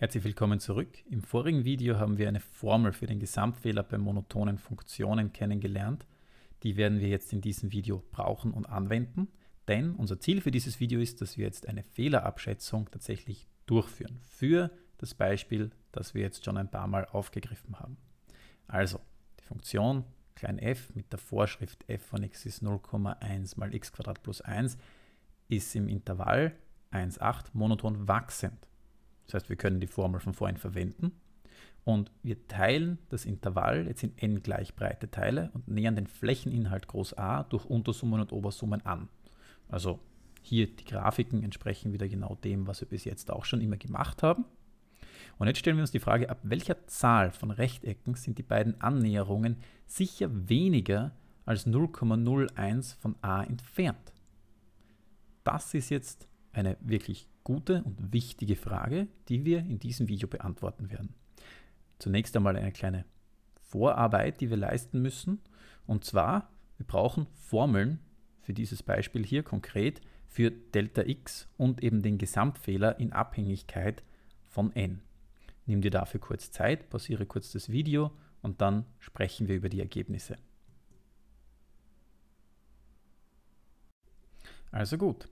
Herzlich willkommen zurück. Im vorigen Video haben wir eine Formel für den Gesamtfehler bei monotonen Funktionen kennengelernt. Die werden wir jetzt in diesem Video brauchen und anwenden, denn unser Ziel für dieses Video ist, dass wir jetzt eine Fehlerabschätzung tatsächlich durchführen für das Beispiel, das wir jetzt schon ein paar Mal aufgegriffen haben. Also, die Funktion klein f mit der Vorschrift f von x ist 0,1 mal x plus 1 ist im Intervall 1,8 monoton wachsend. Das heißt, wir können die Formel von vorhin verwenden und wir teilen das Intervall jetzt in n gleich breite Teile und nähern den Flächeninhalt groß A durch Untersummen und Obersummen an. Also hier die Grafiken entsprechen wieder genau dem, was wir bis jetzt auch schon immer gemacht haben. Und jetzt stellen wir uns die Frage, ab welcher Zahl von Rechtecken sind die beiden Annäherungen sicher weniger als 0,01 von a entfernt? Das ist jetzt eine wirklich gute und wichtige Frage, die wir in diesem Video beantworten werden. Zunächst einmal eine kleine Vorarbeit, die wir leisten müssen. Und zwar, wir brauchen Formeln für dieses Beispiel hier konkret für Delta x und eben den Gesamtfehler in Abhängigkeit von n. Nimm dir dafür kurz Zeit, pausiere kurz das Video und dann sprechen wir über die Ergebnisse. Also gut,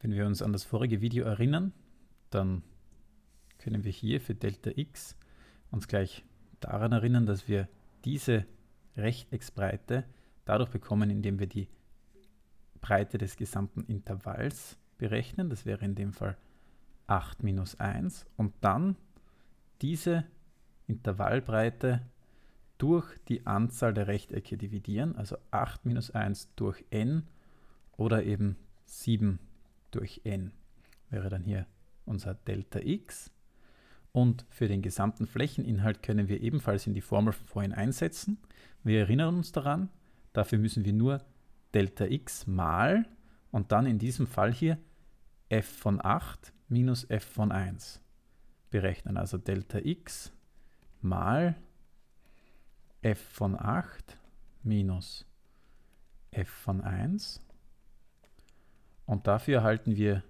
wenn wir uns an das vorige Video erinnern, dann können wir hier für Delta x uns gleich daran erinnern, dass wir diese Rechtecksbreite dadurch bekommen, indem wir die Breite des gesamten Intervalls berechnen. Das wäre in dem Fall 8 minus 1 und dann diese Intervallbreite durch die Anzahl der Rechtecke dividieren, also 8 minus 1 durch n oder eben 7 durch n wäre dann hier unser Delta x. Und für den gesamten Flächeninhalt können wir ebenfalls in die Formel von vorhin einsetzen. Wir erinnern uns daran, dafür müssen wir nur Delta x mal und dann in diesem Fall hier f von 8 minus f von 1 berechnen. Also Delta x mal f von 8 minus f von 1 und dafür erhalten wir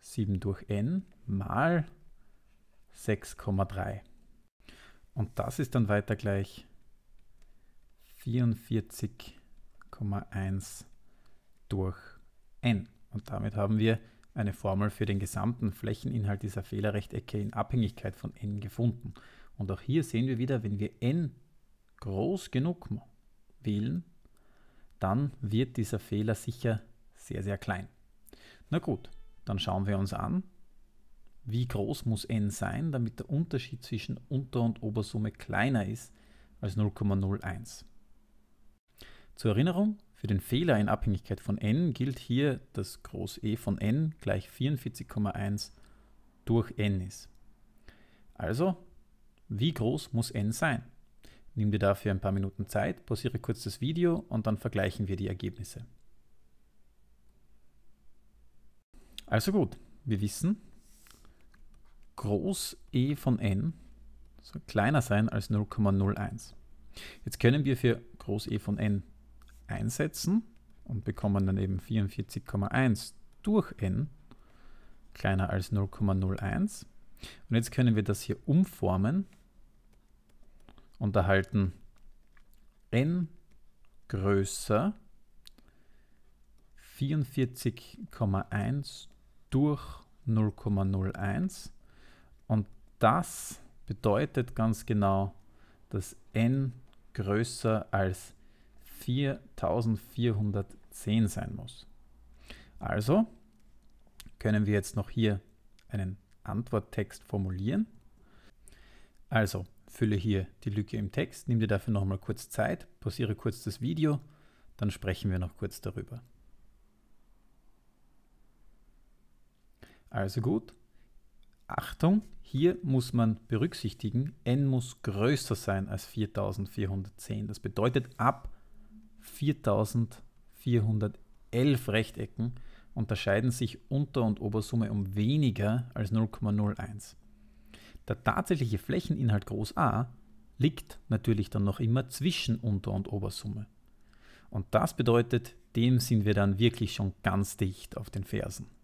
7 durch n mal 6,3. Und das ist dann weiter gleich 44,1 durch n. Und damit haben wir eine Formel für den gesamten Flächeninhalt dieser Fehlerrechtecke in Abhängigkeit von n gefunden. Und auch hier sehen wir wieder, wenn wir n groß genug wählen, dann wird dieser Fehler sicher sehr, sehr klein. Na gut, dann schauen wir uns an, wie groß muss n sein, damit der Unterschied zwischen Unter- und Obersumme kleiner ist als 0,01. Zur Erinnerung, für den Fehler in Abhängigkeit von n gilt hier, dass Groß E von n gleich 44,1 durch n ist. Also, wie groß muss n sein? Nimm dir dafür ein paar Minuten Zeit, pausiere kurz das Video und dann vergleichen wir die Ergebnisse. Also gut, wir wissen, groß e von n soll kleiner sein als 0,01. Jetzt können wir für groß e von n einsetzen und bekommen dann eben 44,1 durch n kleiner als 0,01. Und jetzt können wir das hier umformen und erhalten n größer 44,1 durch durch 0,01 und das bedeutet ganz genau, dass n größer als 4410 sein muss. Also können wir jetzt noch hier einen Antworttext formulieren. Also fülle hier die Lücke im Text, nimm dir dafür nochmal kurz Zeit, pausiere kurz das Video, dann sprechen wir noch kurz darüber. Also gut. Achtung, hier muss man berücksichtigen, n muss größer sein als 4410. Das bedeutet, ab 4411 Rechtecken unterscheiden sich Unter- und Obersumme um weniger als 0,01. Der tatsächliche Flächeninhalt Groß A liegt natürlich dann noch immer zwischen Unter- und Obersumme. Und das bedeutet, dem sind wir dann wirklich schon ganz dicht auf den Fersen.